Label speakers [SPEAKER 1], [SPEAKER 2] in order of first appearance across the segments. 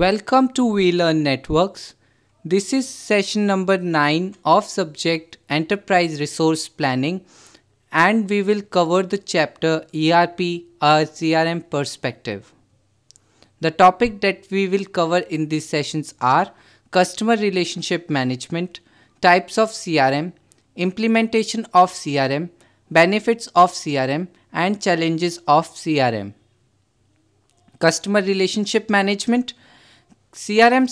[SPEAKER 1] Welcome to WeLearn Networks. This is session number 9 of subject Enterprise Resource Planning and we will cover the chapter ERP or CRM perspective. The topic that we will cover in these sessions are customer relationship management, types of CRM, implementation of CRM, benefits of CRM and challenges of CRM. Customer relationship management – CRM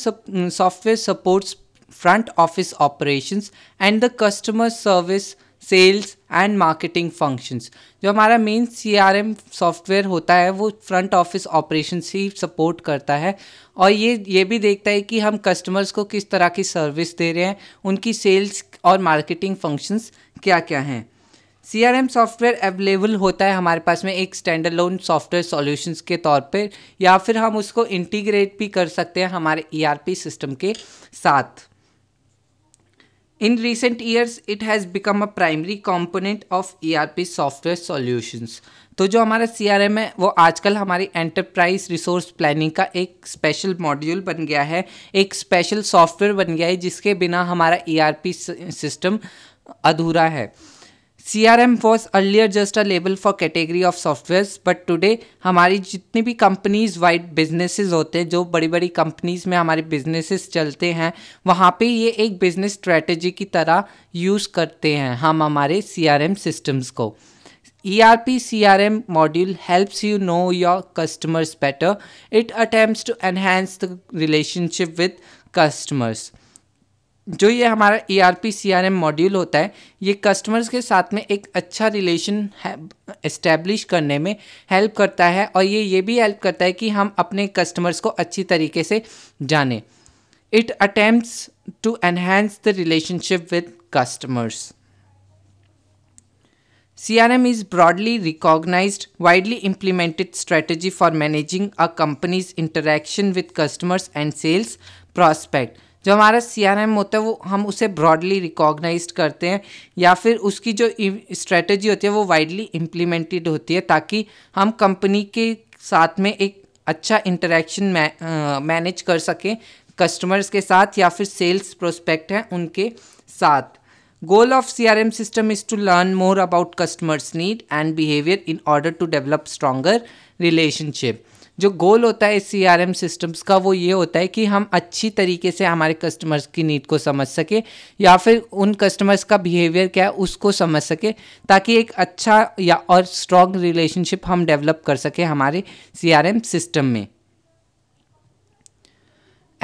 [SPEAKER 1] software supports front office operations and the customer service sales and marketing functions. जो हमारा main CRM software होता है वो front office operations ही support करता है और ये ये भी देखता है कि हम customers को किस तरह की service दे रहे हैं उनकी sales और marketing functions क्या क्या हैं C R M software available होता है हमारे पास में एक स्टैंडर्ड लोन सॉफ्टवेयर सॉल्यूशंस के तौर पर या फिर हम उसको इंटीग्रेट भी कर सकते हैं हमारे ई आर पी सिस्टम के साथ in years it has become a primary component of E R P software solutions तो जो हमारा सी आर एम है वो आजकल हमारी एंटरप्राइज रिसोर्स प्लानिंग का एक स्पेशल मॉड्यूल बन गया है एक स्पेशल सॉफ्टवेयर बन गया है जिसके बिना हमारा ई आर पी सिस्टम अधूरा है CRM was earlier just a label for category of softwares, but today हमारी जितनी भी कंपनीज वाइड बिजनेसेस होते हैं जो बड़ी बड़ी कंपनीज में हमारे बिजनेसेस चलते हैं वहाँ पे ये एक बिजनेस स्ट्रेटजी की तरह यूज़ करते हैं हम हमारे CRM सिस्टम्स को ERP CRM module helps you know your customers better. It attempts to enhance the relationship with customers. जो ये हमारा E R P C R M module होता है ये कस्टमर्स के साथ में एक अच्छा रिलेशन इस्टेब्लिश करने में हेल्प करता है और ये ये भी हेल्प करता है कि हम अपने कस्टमर्स को अच्छी तरीके से जाने it attempt to enhance the relationship with customers C R M is broadly recognize widely implemented strategy for managing a companies interaction with customers and sales prospect जो हमारा सी आर एम होता है वो हम उसे ब्रॉडली रिकॉग्नाइज करते हैं या फिर उसकी जो स्ट्रेटजी होती है वो वाइडली इम्प्लीमेंटेड होती है ताकि हम कंपनी के साथ में एक अच्छा इंटरेक्शन मैनेज कर सकें कस्टमर्स के साथ या फिर सेल्स प्रोस्पेक्ट हैं उनके साथ goal of C R M system is to learn more about customers need and behaviour in order to develop stronger relationship जो गोल होता है सी आर एम सिस्टम्स का वो ये होता है कि हम अच्छी तरीके से हमारे कस्टमर्स की नीड को समझ सके या फिर उन कस्टमर्स का बिहेवियर क्या है उसको समझ सके ताकि एक अच्छा या और स्ट्रॉन्ग रिलेशनशिप हम डेवलप कर सकें हमारे सी आर एम सिस्टम में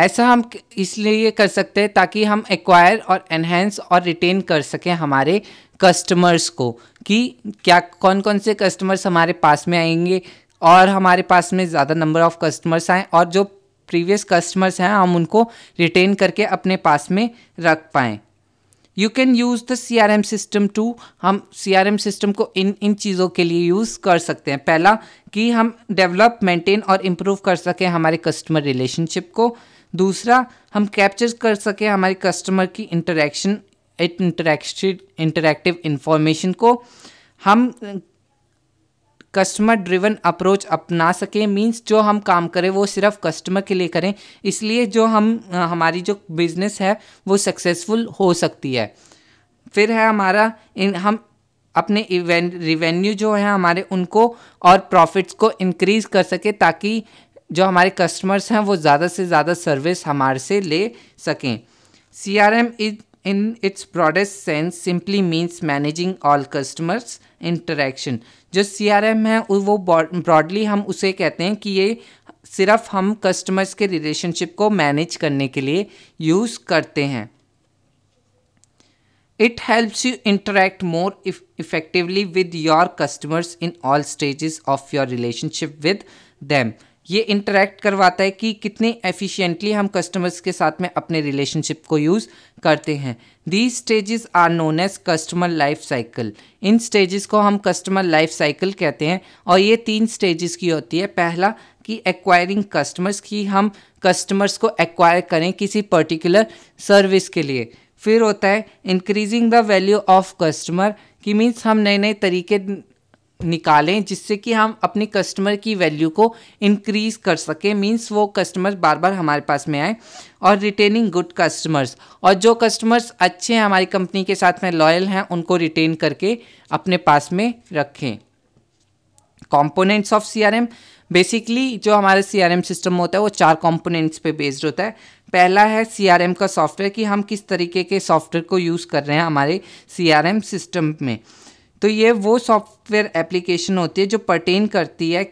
[SPEAKER 1] ऐसा हम इसलिए कर सकते हैं ताकि हम एक्वायर और एनहेंस और रिटेन कर सकें हमारे कस्टमर्स को कि क्या कौन कौन से कस्टमर्स हमारे पास में आएंगे और हमारे पास में ज़्यादा नंबर ऑफ़ कस्टमर्स आएँ और जो प्रीवियस कस्टमर्स हैं हम उनको रिटेन करके अपने पास में रख पाएँ you can use the C R M system to हम सी आर एम सिस्टम को इन इन चीज़ों के लिए यूज़ कर सकते हैं पहला कि हम डेवलप मेंटेन और इम्प्रूव कर सकें हमारे कस्टमर रिलेशनशिप को दूसरा हम कैप्चर कर सकें हमारे कस्टमर की इंटरेक्शन इंटरेक्टिव इंफॉर्मेशन को हम कस्टमर ड्रिवन अप्रोच अपना सकें मीन्स जो हम काम करें वो सिर्फ कस्टमर के लिए करें इसलिए जो हम हमारी जो बिज़नेस है वो सक्सेसफुल हो सकती है फिर है हमारा इन हम अपने इवेंट रिवेन्यू जो है हमारे उनको और प्रॉफिट्स को इनक्रीज़ कर सके ताकि जो हमारे कस्टमर्स हैं वो ज़्यादा से ज़्यादा सर्विस हमारे से ले सकें C R M is in its broadest sense simply means managing all customers interaction जो सी आर एम है वो ब्रॉडली हम उसे कहते हैं कि ये सिर्फ हम कस्टमर्स के रिलेशनशिप को मैनेज करने के लिए यूज़ करते हैं it helps you interact more effectively with your customers in all stages of your relationship with them ये इंटरेक्ट करवाता है कि कितने एफिशिएंटली हम कस्टमर्स के साथ में अपने रिलेशनशिप को यूज़ करते हैं these stages are known as customer life cycle इन स्टेजेस को हम कस्टमर लाइफ साइकिल कहते हैं और ये तीन स्टेजेस की होती है पहला कि एक्वायरिंग कस्टमर्स की हम कस्टमर्स को एक्वायर करें किसी पर्टिकुलर सर्विस के लिए फिर होता है increasing the value of customer कि मीन्स हम नए नए तरीके निकालें जिससे कि हम अपने कस्टमर की वैल्यू को इंक्रीज़ कर सकें मींस वो कस्टमर बार बार हमारे पास में आए और रिटेनिंग गुड कस्टमर्स और जो कस्टमर्स अच्छे हैं हमारी कंपनी के साथ में लॉयल हैं उनको रिटेन करके अपने पास में रखें कॉम्पोनेंट्स ऑफ सी बेसिकली जो हमारे सी सिस्टम होता है वो चार कॉम्पोनेंट्स पे बेस्ड होता है पहला है सी का सॉफ्टवेयर कि हम किस तरीके के सॉफ्टवेयर को यूज़ कर रहे हैं हमारे सी सिस्टम में तो ये वो सॉफ्टवेयर एप्लीकेशन होती है जो पर्टेन करती है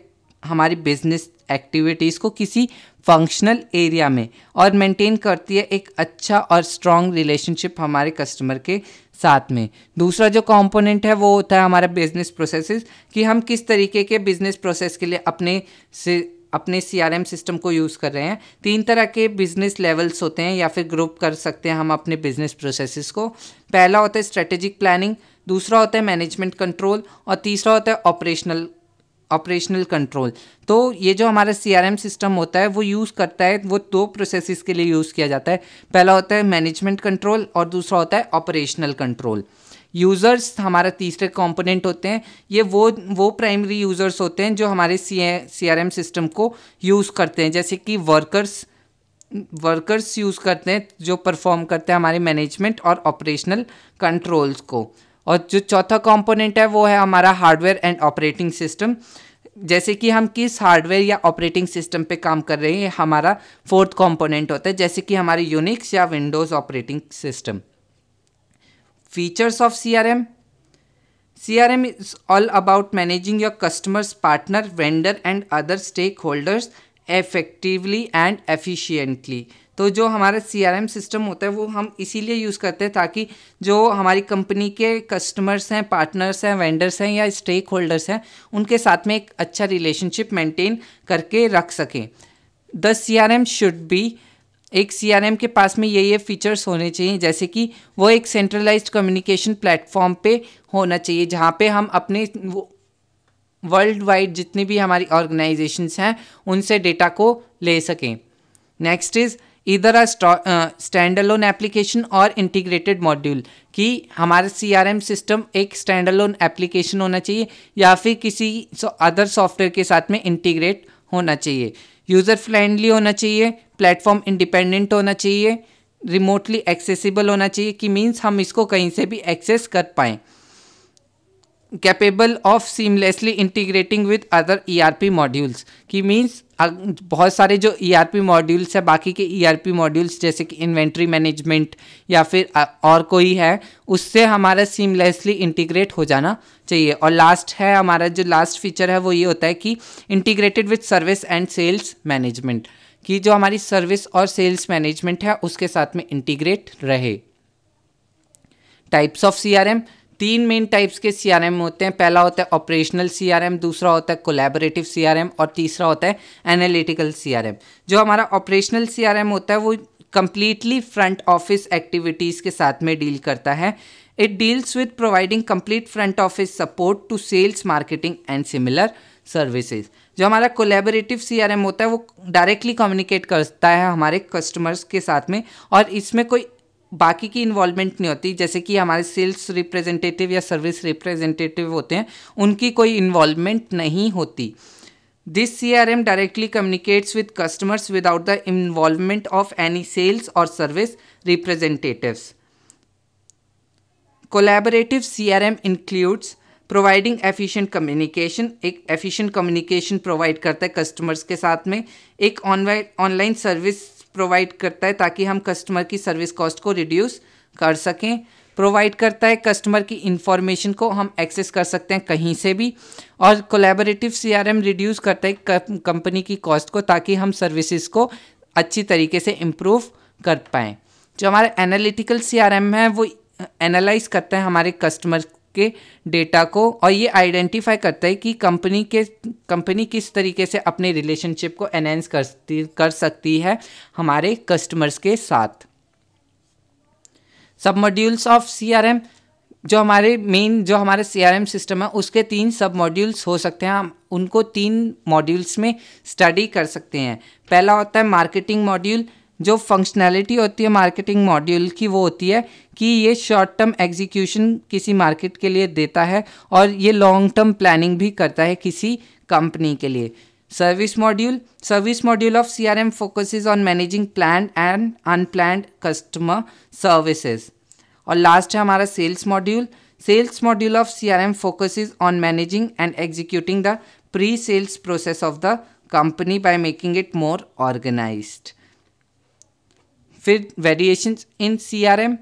[SPEAKER 1] हमारी बिजनेस एक्टिविटीज़ को किसी फंक्शनल एरिया में और मेंटेन करती है एक अच्छा और स्ट्रॉन्ग रिलेशनशिप हमारे कस्टमर के साथ में दूसरा जो कंपोनेंट है वो होता है हमारा बिजनेस प्रोसेसेस कि हम किस तरीके के बिजनेस प्रोसेस के लिए अपने से अपने सी सिस्टम को यूज़ कर रहे हैं तीन तरह के बिजनेस लेवल्स होते हैं या फिर ग्रुप कर सकते हैं हम अपने बिजनेस प्रोसेस को पहला होता है स्ट्रेटेजिक प्लानिंग दूसरा होता है मैनेजमेंट कंट्रोल और तीसरा होता है ऑपरेशनल ऑपरेशनल कंट्रोल तो ये जो हमारा सी सिस्टम होता है वो यूज़ करता है वो दो प्रोसेस के लिए यूज़ किया जाता है पहला होता है मैनेजमेंट कंट्रोल और दूसरा होता है ऑपरेशनल कंट्रोल यूज़र्स हमारा तीसरे कंपोनेंट होते हैं ये वो वो प्राइमरी यूज़र्स होते हैं जो हमारे C C R M system को यूज़ करते हैं जैसे कि वर्कर्स वर्कर्स यूज़ करते हैं जो परफॉर्म करते हैं हमारे मैनेजमेंट और ऑपरेशनल कंट्रोल्स को और जो चौथा कंपोनेंट है वो है हमारा हार्डवेयर एंड ऑपरेटिंग सिस्टम जैसे कि हम किस हार्डवेयर या ऑपरेटिंग सिस्टम पे काम कर रहे हैं हमारा फोर्थ कंपोनेंट होता है जैसे कि हमारे यूनिक्स या Windows operating system features of C R M C R M is all about managing your customers partner vendor and other stakeholders effectively and efficiently तो जो हमारा सी आर एम सिस्टम होता है वो हम इसीलिए यूज़ करते हैं ताकि जो हमारी कंपनी के कस्टमर्स हैं पार्टनर्स हैं वेंडर्स हैं या स्टेक होल्डर्स हैं उनके साथ में एक अच्छा रिलेशनशिप मेंटेन करके रख सकें the C R M should be एक सीआरएम के पास में ये ये फीचर्स होने चाहिए जैसे कि वो एक सेंट्रलाइज्ड कम्युनिकेशन प्लेटफॉर्म पे होना चाहिए जहाँ पे हम अपने वर्ल्ड वाइड जितनी भी हमारी ऑर्गेनाइजेशंस हैं उनसे डेटा को ले सकें नेक्स्ट इज़ इधर आ स्टैंड अलोन एप्लीकेशन और इंटीग्रेटेड मॉड्यूल कि हमारा एम सिस्टम एक स्टैंड अलोन एप्लीकेशन होना चाहिए या फिर किसी अदर सॉफ्टवेयर के साथ में इंटीग्रेट होना चाहिए यूज़र फ्रेंडली होना चाहिए प्लेटफॉर्म इंडिपेंडेंट होना चाहिए रिमोटली एक्सेसिबल होना चाहिए कि मीन्स हम इसको कहीं से भी एक्सेस कर पाएँ seamlessly integrating with other E R P modules की मीन्स बहुत सारे जो पी e मॉड्यूल्स हैं बाकी के पी e मॉड्यूल्स जैसे कि इन्वेंट्री मैनेजमेंट या फिर uh, और कोई है उससे हमारा सीमलेसली इंटीग्रेट हो जाना चाहिए और लास्ट है हमारा जो लास्ट फीचर है वो ये होता है कि integrated with service and sales management कि जो हमारी सर्विस और सेल्स मैनेजमेंट है उसके साथ में इंटीग्रेट रहे types of C R M तीन मेन टाइप्स के सी होते हैं पहला होता है ऑपरेशनल सी दूसरा होता है कोलैबोरेटिव सी और तीसरा होता है एनालिटिकल सी जो हमारा ऑपरेशनल सी होता है वो कम्प्लीटली फ्रंट ऑफिस एक्टिविटीज़ के साथ में डील करता है it deals with providing complete front office support to sales marketing and similar services जो हमारा कोलेबरेटिव सी होता है वो डायरेक्टली कम्युनिकेट करता है हमारे कस्टमर्स के साथ में और इसमें कोई बाकी की इन्वॉल्वमेंट नहीं होती जैसे कि हमारे सेल्स रिप्रेजेंटेटिव या सर्विस रिप्रेजेंटेटिव होते हैं उनकी कोई इन्वॉल्वमेंट नहीं होती this C R M directly communicates with customers without the involvement of any sales और service representatives collaborative C R M includes providing efficient communication एक एफिशियंट कम्युनिकेशन प्रोवाइड करता है कस्टमर्स के साथ में एक ऑनलाइन सर्विस प्रोवाइड करता है ताकि हम कस्टमर की सर्विस कॉस्ट को रिड्यूस कर सकें प्रोवाइड करता है कस्टमर की इंफॉर्मेशन को हम एक्सेस कर सकते हैं कहीं से भी और कोलेबरेटिव सीआरएम रिड्यूस करता है कंपनी की कॉस्ट को ताकि हम सर्विसेज को अच्छी तरीके से इम्प्रूव कर पाएँ जो हमारा एनालिटिकल सीआरएम है वो एनालाइज करता है हमारे कस्टमर के डेटा को और ये आइडेंटिफाई करता है कि कंपनी के कंपनी किस तरीके से अपने रिलेशनशिप को एनहेंस करती कर सकती है हमारे कस्टमर्स के साथ सब modules of C R M जो हमारे मेन जो हमारे सी आर एम सिस्टम है उसके तीन सब मॉड्यूल्स हो सकते हैं हम उनको तीन मॉड्यूल्स में स्टडी कर सकते हैं पहला होता है मार्केटिंग मॉड्यूल जो फंक्शनैलिटी होती है मार्केटिंग मॉड्यूल की वो होती है कि ये शॉर्ट टर्म एग्जीक्यूशन किसी मार्केट के लिए देता है और ये लॉन्ग टर्म प्लानिंग भी करता है किसी कंपनी के लिए service module service module of C R M focuses on managing plan and unplan customer services और लास्ट है हमारा sales module sales module of C R M focuses on managing and executing the pre sales process of the company by making it more organized फिर variations in CRM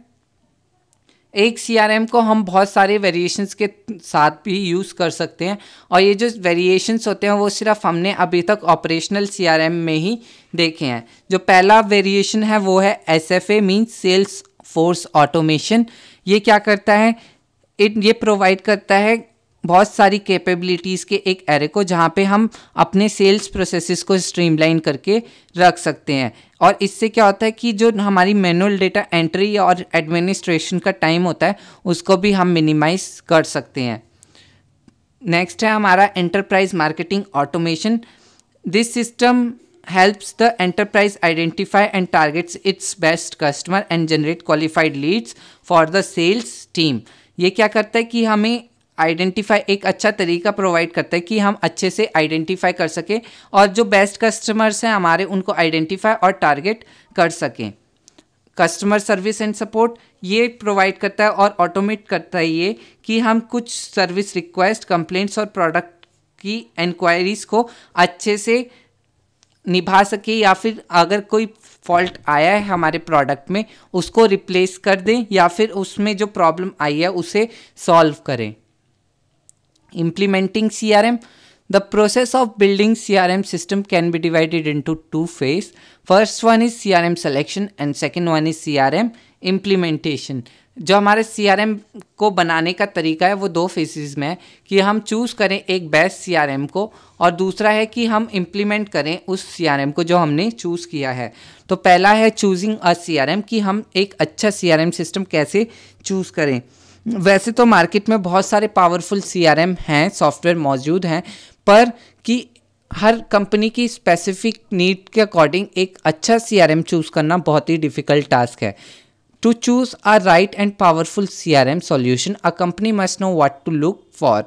[SPEAKER 1] एक CRM को हम बहुत सारे variations के साथ भी यूज़ कर सकते हैं और ये जो वेरिएशंस होते हैं वो सिर्फ हमने अभी तक ऑपरेशनल सीआरएम में ही देखे हैं जो पहला वेरिएशन है वो है S F A means sales force automation ये क्या करता है इट ये प्रोवाइड करता है बहुत सारी कैपेबिलिटीज़ के एक एरे को जहाँ पे हम अपने सेल्स प्रोसेसेस को स्ट्रीमलाइन करके रख सकते हैं और इससे क्या होता है कि जो हमारी मैनुअल डेटा एंट्री और एडमिनिस्ट्रेशन का टाइम होता है उसको भी हम मिनिमाइज कर सकते हैं नेक्स्ट है हमारा enterprise marketing automation this system helps the enterprise identify and targets its best customer and generate qualified leads for the sales team ये क्या करता है कि हमें आइडेंटिफाई एक अच्छा तरीका प्रोवाइड करता है कि हम अच्छे से आइडेंटिफाई कर सकें और जो बेस्ट कस्टमर्स हैं हमारे उनको आइडेंटिफाई और टारगेट कर सकें कस्टमर सर्विस एंड सपोर्ट ये प्रोवाइड करता है और ऑटोमेट करता है ये कि हम कुछ सर्विस रिक्वेस्ट कंप्लेंट्स और प्रोडक्ट की इंक्वायरीज़ को अच्छे से निभा सके या फिर अगर कोई फॉल्ट आया है हमारे प्रोडक्ट में उसको रिप्लेस कर दें या फिर उसमें जो प्रॉब्लम आई है उसे सॉल्व करें Implementing CRM the process of building CRM system can be divided into two phase. First one is CRM selection and second one is CRM implementation. जो हमारे सी आर एम को बनाने का तरीका है वो दो फेसिस में है कि हम चूज़ करें एक बेस्ट सी आर एम को और दूसरा है कि हम इम्प्लीमेंट करें उस सी आर एम को जो हमने चूज़ किया है तो पहला है choosing a C R M कि हम एक अच्छा सी आर एम सिस्टम कैसे चूज़ करें वैसे तो मार्केट में बहुत सारे पावरफुल सी हैं सॉफ्टवेयर मौजूद हैं पर कि हर कंपनी की स्पेसिफिक नीड के अकॉर्डिंग एक अच्छा सी आर एम चूज़ करना बहुत ही डिफ़िकल्ट टास्क है to choose a right and powerful C R M solution a company must know what to look for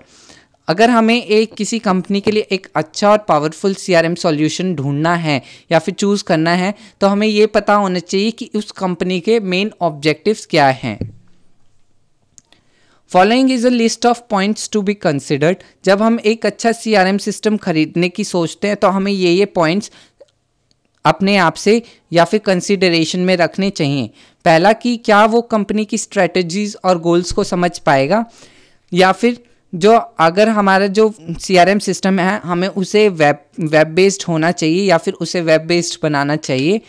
[SPEAKER 1] अगर हमें एक किसी कंपनी के लिए एक अच्छा और powerful C R M solution ढूंढना है या फिर चूज़ करना है तो हमें ये पता होना चाहिए कि उस कंपनी के मेन ऑब्जेक्टिव्स क्या हैं following is a list of points to be considered जब हम एक अच्छा सी आर एम सिस्टम खरीदने की सोचते हैं तो हमें ये ये पॉइंट्स अपने आप से या फिर कंसिडरेशन में रखने चाहिए पहला कि क्या वो कंपनी की स्ट्रेटजीज और गोल्स को समझ पाएगा या फिर जो अगर हमारा जो सी आर एम सिस्टम है हमें उसे वेब वेब बेस्ड होना चाहिए या फिर उसे वेब बेस्ड बनाना चाहिए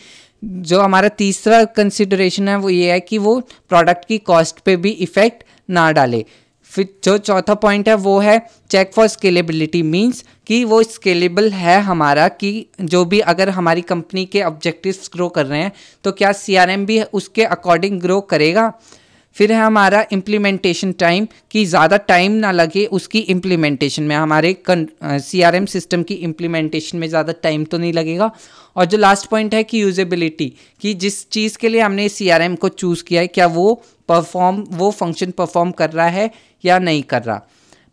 [SPEAKER 1] जो हमारा तीसरा कंसिडरेशन है वो ये है कि वो प्रोडक्ट की कॉस्ट पे भी इफ़ेक्ट ना डाले फिर जो चौथा पॉइंट है वो है चेक फॉर स्केलेबिलिटी मीन्स कि वो स्केलेबल है हमारा कि जो भी अगर हमारी कंपनी के ऑब्जेक्टिव्स ग्रो कर रहे हैं तो क्या सी भी उसके अकॉर्डिंग ग्रो करेगा फिर है हमारा इम्प्लीमेंटेशन टाइम कि ज़्यादा टाइम ना लगे उसकी इम्प्लीमेंटेशन में हमारे सी आर एम सिस्टम की इम्प्लीमेंटेशन में ज़्यादा टाइम तो नहीं लगेगा और जो लास्ट पॉइंट है कि यूजेबिलिटी कि जिस चीज़ के लिए हमने सी आर एम को चूज़ किया है क्या वो परफॉर्म वो फंक्शन परफॉर्म कर रहा है या नहीं कर रहा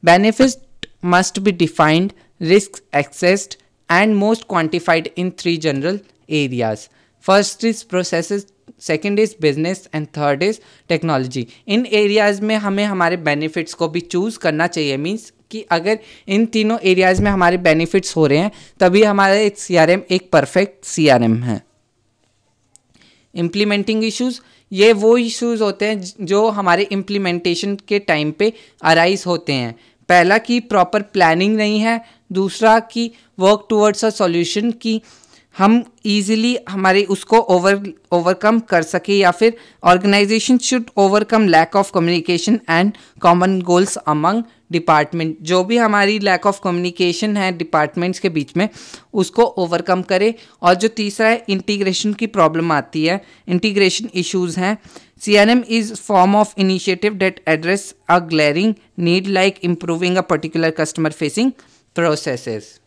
[SPEAKER 1] benefit must be defined risk assessed and most quantified in three general areas first is process second is business and third is technology इन एरियाज़ में हमें हमारे बेनिफिट्स को भी चूज़ करना चाहिए मीन्स कि अगर इन तीनों एरियाज़ में हमारे बेनिफिट्स हो रहे हैं तभी हमारे सी आर एम एक परफेक्ट सी आर एम है इम्प्लीमेंटिंग इशूज़ ये वो इश्यूज होते हैं जो हमारे इम्प्लीमेंटेशन के टाइम पे अराइज होते हैं पहला कि प्रॉपर प्लानिंग नहीं है दूसरा कि वर्क टूवर्ड्स अ सॉल्यूशन की हम इजीली हमारे उसको ओवर ओवरकम कर सके या फिर organization should overcome lack of communication and common goals among department जो भी हमारी लैक ऑफ कम्युनिकेशन है डिपार्टमेंट्स के बीच में उसको ओवरकम करे और जो तीसरा है इंटीग्रेशन की प्रॉब्लम आती है इंटीग्रेशन इश्यूज हैं C N M is form of initiative that address a glaring need like improving a particular customer facing processes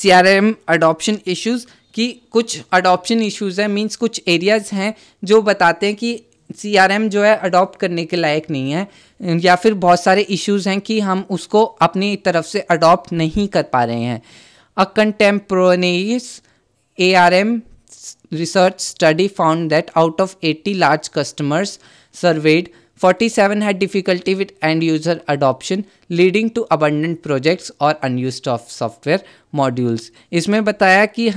[SPEAKER 1] C R M adoption issues कि कुछ अडोप्शन इश्यूज़ हैं मीन्स कुछ areas हैं जो बताते हैं कि सी आर एम जो है अडोप्ट करने के लायक नहीं है या फिर बहुत सारे इश्यूज़ हैं कि हम उसको अपनी तरफ से अडॉप्ट नहीं कर पा रहे हैं a contemporaneous A R M research study found that out of eighty large customers served forty seven have difficulty with end user adoption leading to abandoned projects और अनयूज ऑफ सॉफ्टवेयर मॉड्यूल्स इसमें बताया कि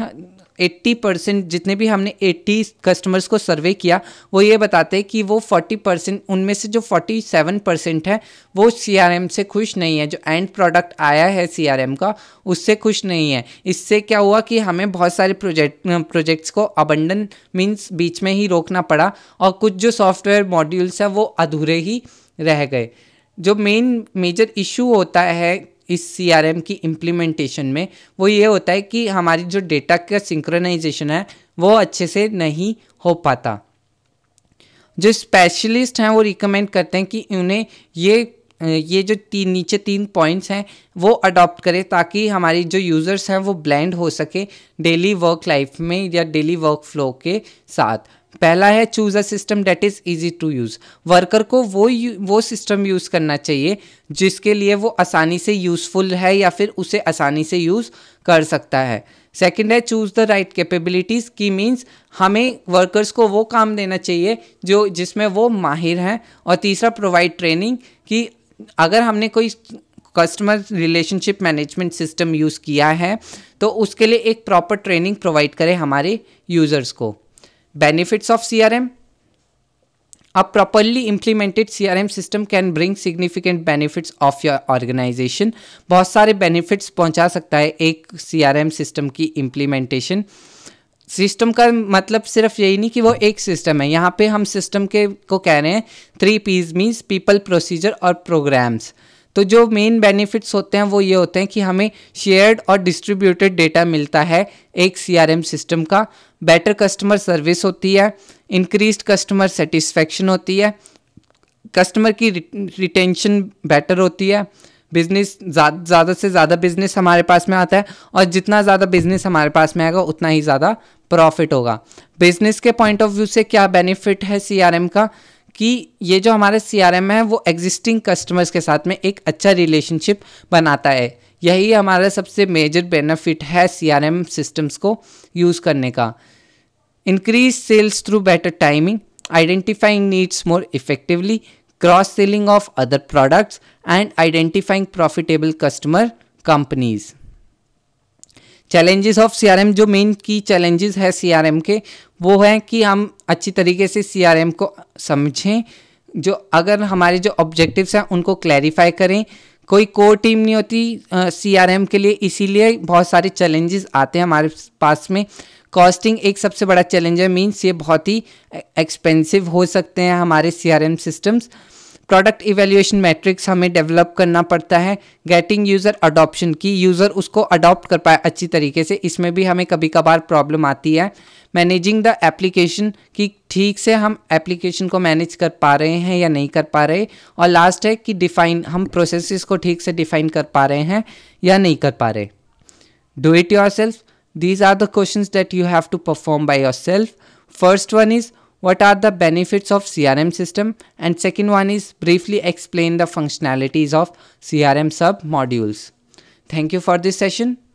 [SPEAKER 1] eighty percent जितने भी हमने eighty customers को सर्वे किया वो ये बताते हैं कि वो फोर्टी परसेंट उनमें से जो फोर्टी सेवन परसेंट है वो सी से खुश नहीं है जो एंड प्रोडक्ट आया है सी का उससे खुश नहीं है इससे क्या हुआ कि हमें बहुत सारे प्रोजेक्ट प्रोजेक्ट्स को अबंडन मीन्स बीच में ही रोकना पड़ा और कुछ जो सॉफ्टवेयर मॉड्यूल्स हैं वो अधूरे ही रह गए जो मेन मेजर इशू होता है इस सी की इम्प्लीमेंटेशन में वो ये होता है कि हमारी जो डेटा का सिंक्रोनाइजेशन है वो अच्छे से नहीं हो पाता जो स्पेशलिस्ट हैं वो रिकमेंड करते हैं कि उन्हें ये ये जो तीन नीचे तीन पॉइंट्स हैं वो अडॉप्ट करें ताकि हमारी जो यूज़र्स हैं वो ब्लेंड हो सके डेली वर्क लाइफ में या डेली वर्क फ्लो के साथ पहला है choose a system that is easy to use worker को वो वो सिस्टम यूज़ करना चाहिए जिसके लिए वो आसानी से यूज़फुल है या फिर उसे आसानी से यूज़ कर सकता है सेकंड है चूज़ द राइट कैपेबिलिटीज़ की मीन्स हमें वर्कर्स को वो काम देना चाहिए जो जिसमें वो माहिर हैं और तीसरा प्रोवाइड ट्रेनिंग कि अगर हमने कोई customer relationship management system use किया है तो उसके लिए एक प्रॉपर ट्रेनिंग प्रोवाइड करें हमारे यूज़र्स को Benefits of CRM A properly implemented CRM system can bring significant benefits of your organization. बहुत सारे benefits पहुंचा सकता है एक CRM system की implementation. सिस्टम का मतलब सिर्फ यही नहीं कि वो एक सिस्टम है यहाँ पे हम सिस्टम के को कह रहे हैं three P's means people procedure और प्रोग्राम्स तो जो मेन बेनिफिट्स होते हैं वो ये होते हैं कि हमें शेयर्ड और डिस्ट्रीब्यूटेड डेटा मिलता है एक सीआरएम सिस्टम का बेटर कस्टमर सर्विस होती है इंक्रीज कस्टमर सेटिस्फेक्शन होती है कस्टमर की रिटेंशन बेटर होती है बिजनेस ज़्यादा से ज़्यादा बिजनेस हमारे पास में आता है और जितना ज़्यादा बिजनेस हमारे पास में आएगा उतना ही ज़्यादा प्रॉफिट होगा बिजनेस के पॉइंट ऑफ व्यू से क्या बेनिफिट है सीआरएम का कि ये जो हमारे सी है वो एग्जिस्टिंग कस्टमर्स के साथ में एक अच्छा रिलेशनशिप बनाता है यही हमारा सबसे मेजर बेनिफिट है सी सिस्टम्स को यूज़ करने का increase sales through better timing identifying needs more effectively cross selling of other products and identifying profitable customer companies challenges of CRM जो मेन की चैलेंजेस है सीआरएम के वो हैं कि हम अच्छी तरीके से सीआरएम को समझें जो अगर हमारे जो ऑब्जेक्टिव्स हैं उनको क्लैरिफाई करें कोई कोर टीम नहीं होती सीआरएम के लिए इसीलिए बहुत सारे चैलेंजेस आते हैं हमारे पास में कॉस्टिंग एक सबसे बड़ा चैलेंज है मीन्स ये बहुत ही एक्सपेंसिव हो सकते हैं हमारे M systems product evaluation matrix हमें डेवलप करना पड़ता है गेटिंग यूज़र अडॉप्शन की यूज़र उसको अडॉप्ट कर पाए अच्छी तरीके से इसमें भी हमें कभी कभार प्रॉब्लम आती है मैनेजिंग द एप्लीकेशन कि ठीक से हम एप्लीकेशन को मैनेज कर पा रहे हैं या नहीं कर पा रहे और लास्ट है कि डिफ़ाइन हम प्रोसेस को ठीक से डिफ़ाइन कर पा रहे हैं या नहीं कर पा रहे do it yourself these are the question questions you have to perform by yourself first one is what are the benefits of CRM system and second one is briefly explain the functionalities of CRM sub modules. Thank you for this session.